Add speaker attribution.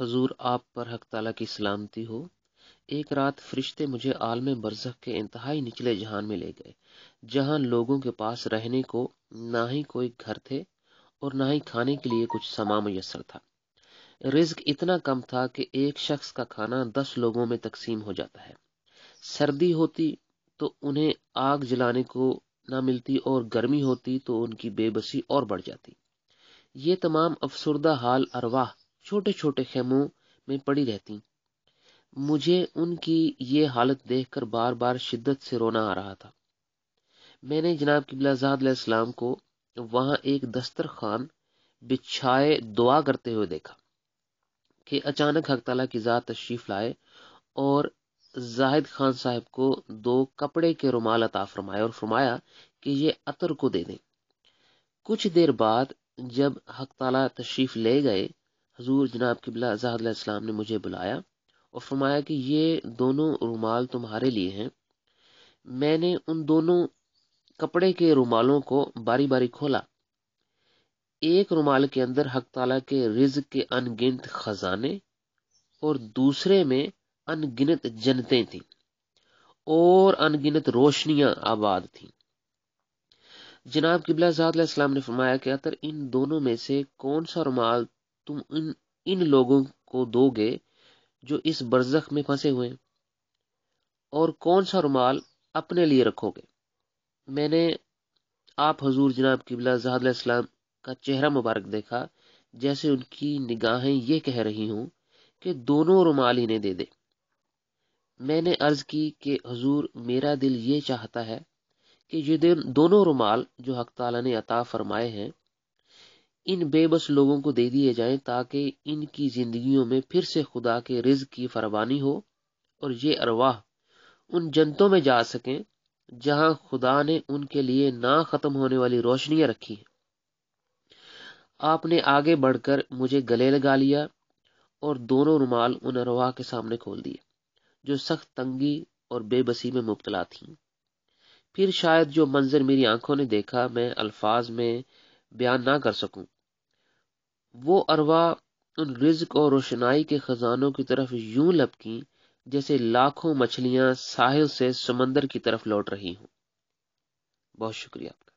Speaker 1: हजूर आप पर हक तला की सलामती हो एक रात फरिश्ते मुझे आलम बरसक के इंतहाई निचले जहान में ले गए जहां लोगों के पास रहने को ना ही कोई घर थे और ना ही खाने के लिए कुछ समा मैसर था रिज्क इतना कम था कि एक शख्स का खाना दस लोगों में तकसीम हो जाता है सर्दी होती तो उन्हें आग जलाने को ना मिलती और गर्मी होती तो उनकी बेबसी और बढ़ जाती ये तमाम अफसरदा हाल अरवाह छोटे छोटे खेमों में पड़ी रहती मुझे उनकी ये हालत देखकर बार बार शिद्दत से रोना आ रहा था मैंने जनाब किबलाजाद को वहां एक दस्तरखान बिछाए दुआ करते हुए देखा कि अचानक हक तला की ज़ात तशरीफ़ लाए और जाहिद खान साहब को दो कपड़े के रुमाल अता फरमाए और फरमाया कि ये अतर को दे दें कुछ देर बाद जब हक तला तशरीफ़ ले गए हजूर जनाब किबला अजहदम ने मुझे बुलाया और फरमाया कि ये दोनों रुमाल तुम्हारे लिए हैं मैंने उन दोनों कपड़े के रुमालों को बारी बारी खोला एक रुमाल के अंदर हक तला के रिज के अनगिनत खजाने और दूसरे में अनगिनत जनतें थीं और अनगिनत रोशनियां आबाद थीं जनाब किबला ने फरमाया कि अतर इन दोनों में से कौन सा रुमाल तुम इन इन लोगों को दोगे जो इस बरजख में फंसे हुए और कौन सा रुमाल अपने लिए रखोगे मैंने आप हजूर जनाब किबला जहादलाम का चेहरा मुबारक देखा जैसे उनकी निगाहें ये कह रही हूं कि दोनों रुमाल इन्हें दे दे मैंने अर्ज की कि हजूर मेरा दिल ये चाहता है कि ये दोनों रुमाल जो हक ताला ने अता फरमाए हैं इन बेबस लोगों को दे दिए जाएं ताकि इनकी जिंदगियों में फिर से खुदा के रिज की फरवानी हो और ये अरवाह उन जनतों में जा सकें जहां खुदा ने उनके लिए ना खत्म होने वाली रोशनियां रखी हैं आपने आगे बढ़कर मुझे गले लगा लिया और दोनों रुमाल उन अरवाह के सामने खोल दिए जो सख्त तंगी और बेबसी में मुबतला थी फिर शायद जो मंजर मेरी आंखों ने देखा मैं अल्फाज में बयान ना कर सकूं वो अरवा उन तो रिज्क और रोशनाई के खजानों की तरफ यूं लपकी जैसे लाखों मछलियां साहिल से समंदर की तरफ लौट रही हूं बहुत शुक्रिया आपका